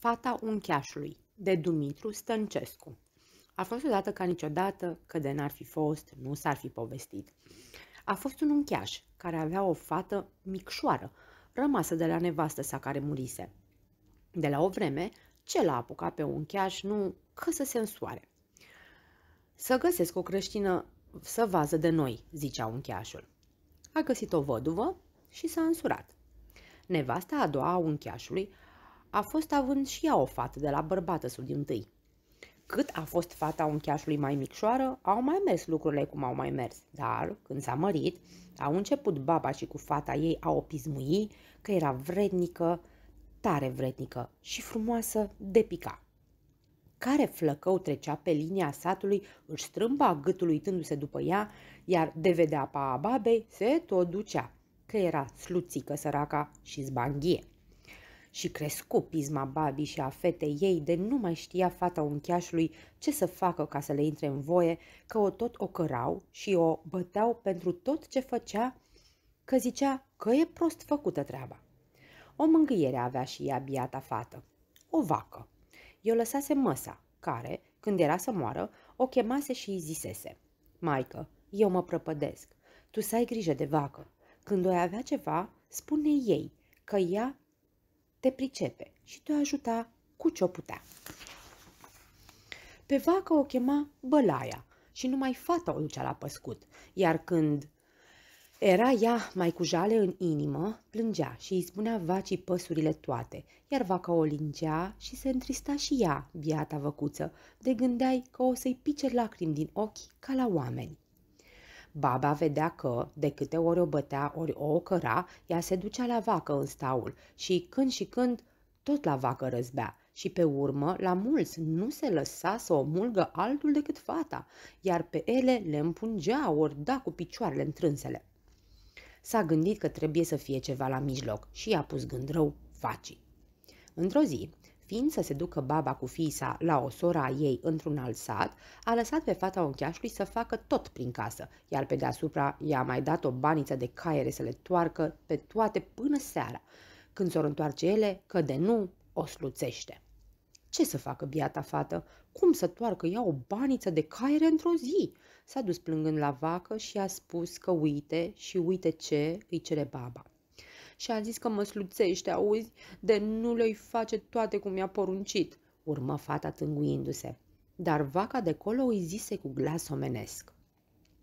Fata uncheașului, de Dumitru Stăncescu. A fost odată ca niciodată, că de n-ar fi fost, nu s-ar fi povestit. A fost un uncheaș care avea o fată micșoară, rămasă de la nevastă sa care murise. De la o vreme, ce l-a apucat pe uncheaș nu că să se însoare. Să găsesc o creștină să vază de noi, zicea uncheașul. A găsit o văduvă și s-a însurat. Nevasta a doua a uncheașului a fost având și ea o fată de la bărbată sub din tâi. Cât a fost fata uncheașului mai micșoară, au mai mers lucrurile cum au mai mers, dar, când s-a mărit, au început baba și cu fata ei a o pismui că era vrednică, tare vrednică și frumoasă de pica. Care flăcău trecea pe linia satului, își strâmba gâtul uitându-se după ea, iar de vedea pa a babei se tot ducea, că era sluțică săraca și zbanghie și crescu pisma babii și a fetei ei de nu mai știa fata uncheașului ce să facă ca să le intre în voie, că o tot o cărau și o băteau pentru tot ce făcea, că zicea că e prost făcută treaba. O mângâiere avea și ea biata fată. O vacă. Eu lăsase măsa, care, când era să moară, o chemase și îi zisese. Maică, eu mă prăpădesc. Tu să ai grijă de vacă. Când o avea ceva, spune ei că ea te pricepe și te ajuta cu ce-o putea. Pe vacă o chema Bălaia și numai fata o ducea la păscut, iar când era ea mai cu jale în inimă, plângea și îi spunea vacii păsurile toate, iar vaca o lingea și se întrista și ea, biata văcuță, de gândeai că o să-i pice lacrimi din ochi ca la oameni. Baba vedea că, de câte ori o bătea, ori o ocăra, ea se ducea la vacă în staul și, când și când, tot la vacă răzbea și pe urmă la mulți nu se lăsa să o mulgă altul decât fata, iar pe ele le împungea ori da cu picioarele întrânsele. S-a gândit că trebuie să fie ceva la mijloc și i-a pus gând rău facii. Într-o zi, Fiind să se ducă baba cu fisa la o sora a ei într-un alt sat, a lăsat pe fata uncheașului să facă tot prin casă, iar pe deasupra i-a mai dat o baniță de caiere să le toarcă pe toate până seara. Când s o întoarce ele, că de nu, o sluțește. Ce să facă biata fată? Cum să toarcă ea o baniță de caiere într-o zi? S-a dus plângând la vacă și a spus că uite și uite ce îi cere baba și a zis că mă sluțește, auzi, de nu le-i face toate cum mi-a poruncit, urmă fata tânguindu-se. Dar vaca de colo îi zise cu glas omenesc.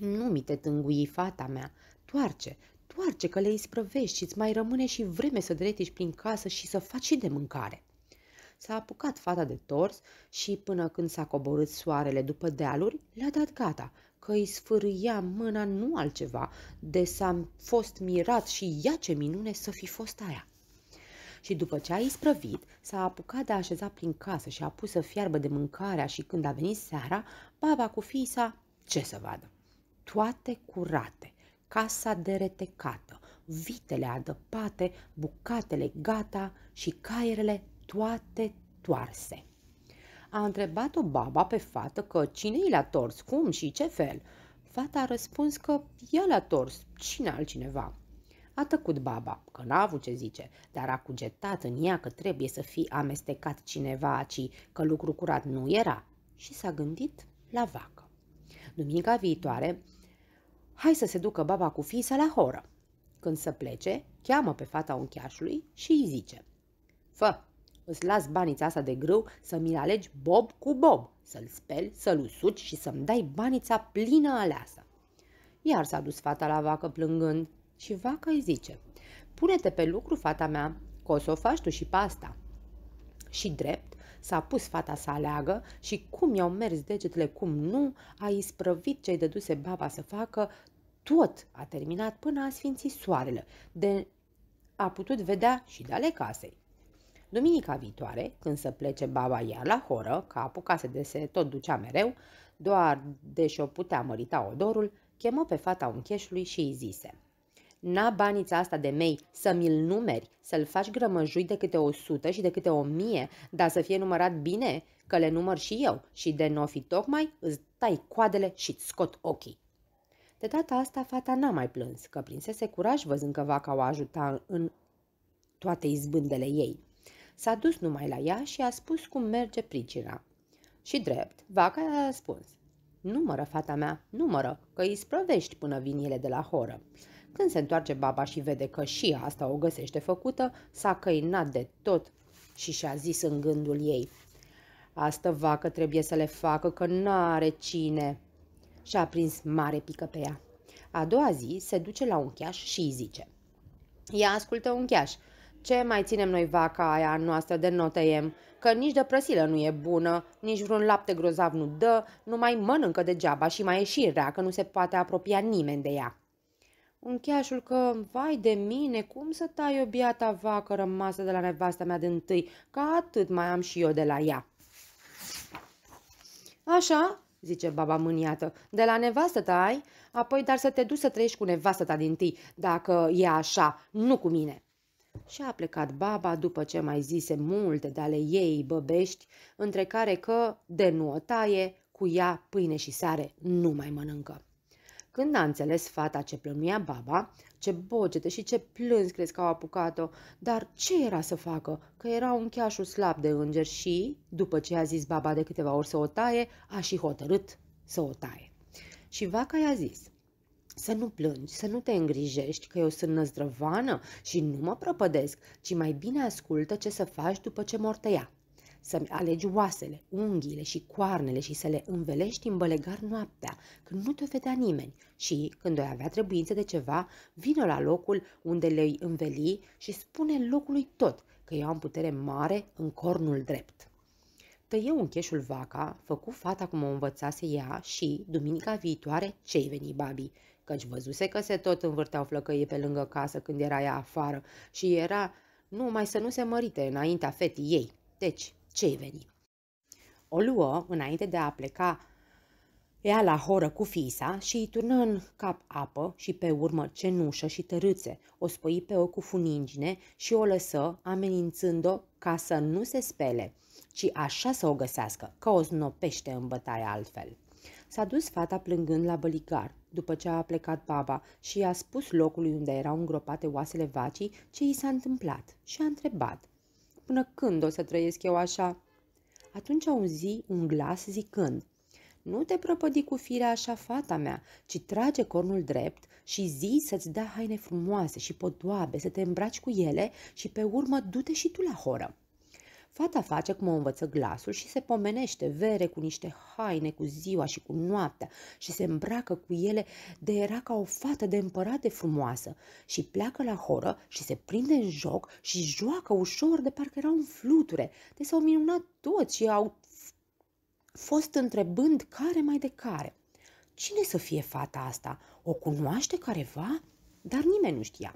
Nu mi te tângui, fata mea, toarce, toarce că le isprăvești și îți mai rămâne și vreme să dretiști prin casă și să faci și de mâncare. S-a apucat fata de tors și, până când s-a coborât soarele după dealuri, le-a dat gata că îi sfârâia mâna nu altceva, de s am fost mirat și ia ce minune să fi fost aia. Și după ce a isprăvit, s-a apucat de a așeza prin casă și a pus să fiarbă de mâncarea și când a venit seara, baba cu fiisa, ce să vadă? Toate curate, casa deretecată, vitele adăpate, bucatele gata și caierele toate toarse a întrebat-o baba pe fată că cine i l-a tors, cum și ce fel. Fata a răspuns că ea l-a tors, cine altcineva. A tăcut baba, că n-a avut ce zice, dar a cugetat în ea că trebuie să fie amestecat cineva aci, că lucru curat nu era. Și s-a gândit la vacă. Duminica viitoare, hai să se ducă baba cu fiisa la horă. Când să plece, cheamă pe fata uncheașului și îi zice, Fă, Îți las banița asta de grâu să mi-l alegi bob cu bob, să-l speli, să-l usuci și să-mi dai banița plină aleasă. Iar s-a dus fata la vacă plângând și vaca îi zice, Pune-te pe lucru, fata mea, că o să o faci tu și pasta. Și drept, s-a pus fata să aleagă și cum i-au mers degetele, cum nu, a isprăvit ce-i dăduse baba să facă, tot a terminat până a sfințit soarele, de a putut vedea și de ale casei. Duminica viitoare, când să plece baba ea la horă, că apucase de se tot ducea mereu, doar deși o putea mărita odorul, chemă pe fata uncheșului și îi zise – N-a banița asta de mei să mi-l numeri, să-l faci grămăjui de câte o sută și de câte o mie, dar să fie numărat bine, că le număr și eu și de n-o fi tocmai îți tai coadele și ți scot ochii. De data asta fata n-a mai plâns, că prinsese curaj văzând că vaca o ajuta în toate izbândele ei. S-a dus numai la ea și a spus cum merge pricina. Și drept, vaca a răspuns. Numără, fata mea, numără, că îi sprăvești până vin ele de la horă. Când se întoarce baba și vede că și asta o găsește făcută, s-a căinat de tot și și-a zis în gândul ei. Asta vacă trebuie să le facă, că n-are cine. Și a prins mare pică pe ea. A doua zi se duce la un cheaș și îi zice. Ia ascultă un cheaș, ce mai ținem noi vaca aia noastră de notăiem? Că nici de prăsilă nu e bună, nici vreun lapte grozav nu dă, nu mai mănâncă degeaba și mai e și rea, că nu se poate apropia nimeni de ea. Uncheașul că, vai de mine, cum să tai o biata vacă rămasă de la nevasta mea din întâi, că atât mai am și eu de la ea. Așa, zice baba mâniată, de la nevastă ta ai, apoi dar să te duci să trăiești cu nevastă ta din tâi, dacă e așa, nu cu mine. Și a plecat baba după ce mai zise multe de ale ei băbești, între care că, de nu o taie, cu ea pâine și sare nu mai mănâncă. Când a înțeles fata ce plănuia baba, ce bogete și ce plâns crezi că au apucat-o, dar ce era să facă, că era un cheașul slab de înger și, după ce a zis baba de câteva ori să o taie, a și hotărât să o taie. Și vaca i-a zis – să nu plângi, să nu te îngrijești că eu sunt năzdrăvană și nu mă prăpădesc, ci mai bine ascultă ce să faci după ce tăia. Să-mi alegi oasele, unghiile și coarnele și să le învelești în bălegar noaptea, când nu te vedea nimeni și, când o avea trebuință de ceva, vină la locul unde le-i înveli și spune locului tot că eu am putere mare în cornul drept tăie un cheșul vaca, făcu fata cum o învățase ea și, duminica viitoare, cei veni babi căci văzuse că se tot învârteau flăcăie pe lângă casă când era ea afară și era numai să nu se mărite înaintea fetii ei. Deci, ce-i veni? O luă înainte de a pleca ea la horă cu fisa și îi turnă în cap apă și pe urmă cenușă și tărâțe, o spăi pe o cu funingine și o lăsă amenințând-o ca să nu se spele, ci așa să o găsească, că o znopește în bătaie altfel. S-a dus fata plângând la băligar după ce a plecat baba și i-a spus locului unde erau îngropate oasele vacii ce i s-a întâmplat și a întrebat, Până când o să trăiesc eu așa? Atunci auzi un glas zicând, Nu te prăpădi cu firea așa, fata mea, ci trage cornul drept și zi să-ți dea haine frumoase și podoabe, să te îmbraci cu ele și pe urmă du-te și tu la horă. Fata face cum o învăță glasul și se pomenește vere cu niște haine cu ziua și cu noaptea și se îmbracă cu ele de era ca o fată de împărat de frumoasă și pleacă la horă și se prinde în joc și joacă ușor de parcă era un fluture. De deci s-au minunat toți și au fost întrebând care mai de care. Cine să fie fata asta? O cunoaște careva? Dar nimeni nu știa.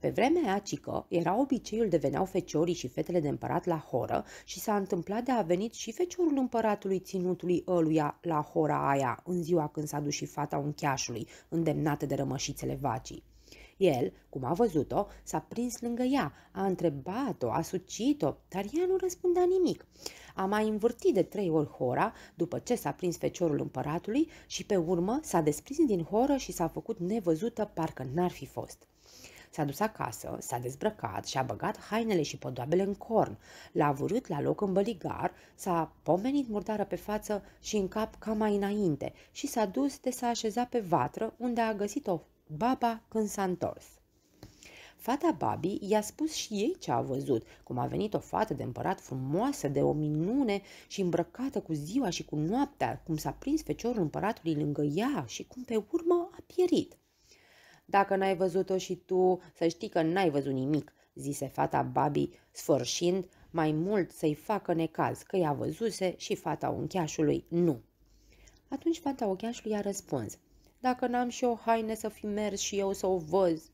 Pe vremea Acică era obiceiul de veneau feciorii și fetele de împărat la horă și s-a întâmplat de a venit și feciorul împăratului ținutului ăluia la hora aia, în ziua când s-a dus și fata uncheașului, îndemnată de rămășițele vacii. El, cum a văzut-o, s-a prins lângă ea, a întrebat-o, a sucit-o, dar ea nu răspundea nimic. A mai învârtit de trei ori hora, după ce s-a prins feciorul împăratului și pe urmă s-a desprins din horă și s-a făcut nevăzută, parcă n-ar fi fost. S-a dus acasă, s-a dezbrăcat și a băgat hainele și podoabele în corn. L-a vârât la loc în băligar, s-a pomenit murdară pe față și în cap ca mai înainte și s-a dus de s-a așezat pe vatră unde a găsit-o baba când s-a întors. Fata Babi i-a spus și ei ce a văzut, cum a venit o fată de împărat frumoasă, de o minune și îmbrăcată cu ziua și cu noaptea, cum s-a prins feciorul împăratului lângă ea și cum pe urmă a pierit. Dacă n-ai văzut-o și tu, să știi că n-ai văzut nimic, zise fata Babi, sfârșind mai mult să-i facă necaz, că i-a văzuse și fata uncheașului nu. Atunci fata ocheașului i-a răspuns, dacă n-am și o haine să fi mers și eu să o văz.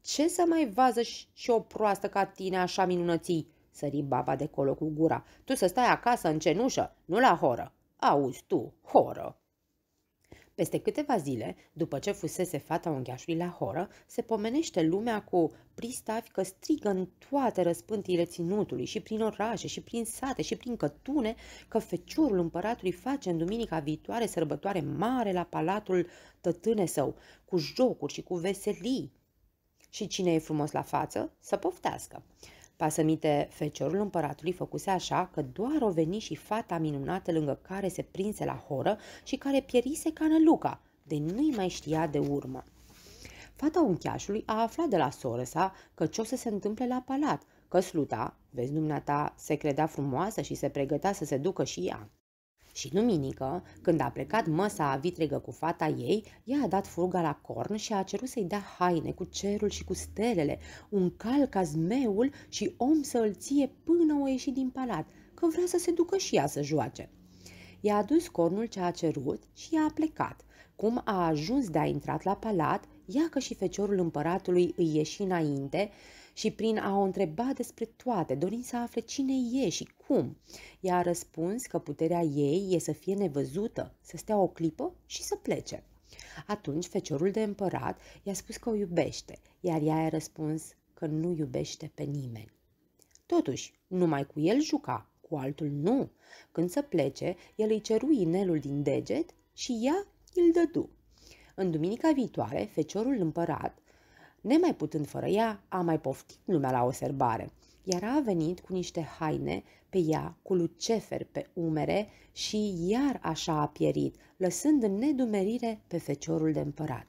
Ce să mai vază și o proastă ca tine așa minunății? Sări baba de colo cu gura. Tu să stai acasă în cenușă, nu la horă. Auzi tu, horă! Peste câteva zile, după ce fusese fata unghiașului la horă, se pomenește lumea cu pristavi că strigă în toate răspântiile ținutului și prin orașe și prin sate și prin cătune că feciorul împăratului face în duminica viitoare sărbătoare mare la palatul tătâne său, cu jocuri și cu veselii. Și cine e frumos la față, să poftească. Pasămite, feciorul împăratului făcuse așa că doar o veni și fata minunată lângă care se prinse la horă și care pierise ca Luca, de nu-i mai știa de urmă. Fata uncheașului a aflat de la soră sa că ce o să se întâmple la palat, că sluta, vezi dumneata, se credea frumoasă și se pregătea să se ducă și ea. Și duminică, când a plecat măsa vitregă cu fata ei, ea a dat fuga la corn și a cerut să-i dea haine cu cerul și cu stelele, un cal ca zmeul și om să îl ție până o ieși din palat, că vrea să se ducă și ea să joace. I-a adus cornul ce a cerut și ea a plecat. Cum a ajuns de a intrat la palat, ea că și feciorul împăratului îi ieși înainte și prin a o întreba despre toate, dorind să afle cine e și cum. Ea a răspuns că puterea ei e să fie nevăzută, să stea o clipă și să plece. Atunci feciorul de împărat i-a spus că o iubește, iar ea i-a răspuns că nu iubește pe nimeni. Totuși, numai cu el juca, cu altul nu. Când să plece, el îi ceru inelul din deget și ea îl dădu. În duminica viitoare, feciorul împărat Nemai putând fără ea, a mai poftit lumea la o serbare, iar a venit cu niște haine pe ea, cu lucefer pe umere și iar așa a pierit, lăsând în nedumerire pe feciorul de împărat.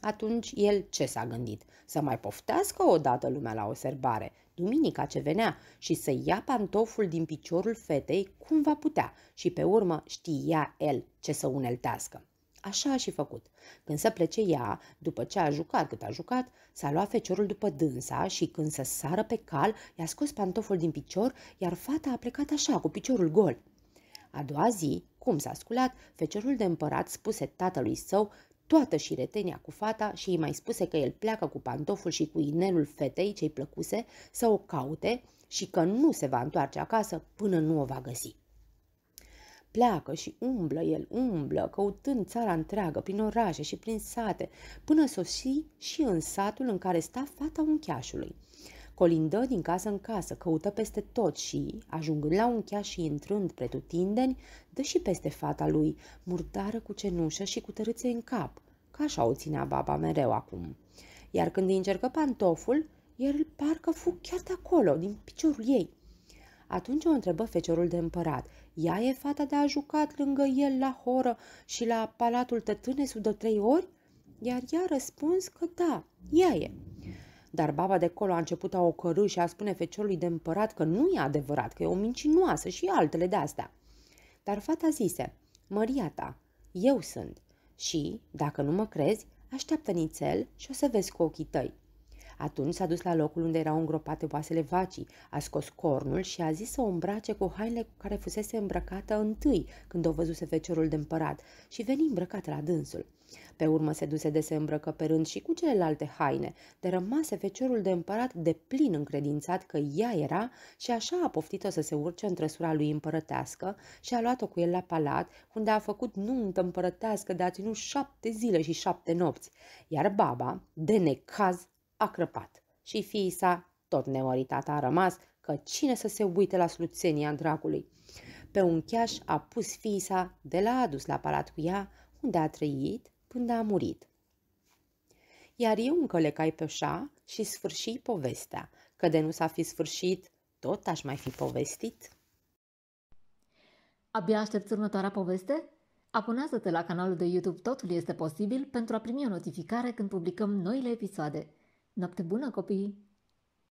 Atunci el ce s-a gândit? Să mai poftească odată lumea la o serbare, duminica ce venea, și să ia pantoful din piciorul fetei cum va putea și pe urmă știa el ce să uneltească. Așa a și făcut. Când să plece ea, după ce a jucat cât a jucat, s-a luat feciorul după dânsa și când să sară pe cal, i-a scos pantoful din picior, iar fata a plecat așa, cu piciorul gol. A doua zi, cum s-a sculat, feciorul de împărat spuse tatălui său toată și retenia cu fata și îi mai spuse că el pleacă cu pantoful și cu inelul fetei ce-i plăcuse să o caute și că nu se va întoarce acasă până nu o va găsi. Pleacă și umblă el, umblă, căutând țara întreagă, prin orașe și prin sate, până sosi și în satul în care sta fata uncheașului. Colindă din casă în casă, căută peste tot și, ajungând la uncheaș și intrând pretutindeni, dă și peste fata lui, murdară cu cenușă și cu tărâțe în cap, ca așa o ținea baba mereu acum. Iar când îi încercă pantoful, el parcă fu chiar de acolo, din piciorul ei. Atunci o întrebă feciorul de împărat. Ea e fata de a jucat lângă el la horă și la palatul tătânesul de trei ori? Iar ea răspuns că da, ea e. Dar baba de colo a început a o cărâ și a spune feciorului de împărat că nu e adevărat, că e o mincinoasă și altele de astea. Dar fata zise, Măria ta, eu sunt. Și, dacă nu mă crezi, așteaptă nițel și o să vezi cu ochii tăi. Atunci s-a dus la locul unde erau îngropate oasele vacii, a scos cornul și a zis să o îmbrace cu hainele cu care fusese îmbrăcată întâi când o văzuse feciorul de împărat și veni îmbrăcată la dânsul. Pe urmă se duse de se îmbrăcă pe rând și cu celelalte haine, de rămase feciorul de împărat de plin încredințat că ea era și așa a poftit-o să se urce în trăsura lui împărătească și a luat-o cu el la palat, unde a făcut nuntă împărătească de a ținut șapte zile și șapte nopți, iar baba, de necaz, a crăpat și fiii sa, tot nemăritata, a rămas că cine să se uite la sluțenia dracului. Pe un cheaș a pus fiii sa de la adus la palat cu ea, unde a trăit până a murit. Iar eu cai pe șa și sfârși povestea, că de nu s-a fi sfârșit, tot aș mai fi povestit. Abia aștepți următoarea poveste? Abonează-te la canalul de YouTube Totul este posibil pentru a primi o notificare când publicăm noile episoade. Noapte bună, copii!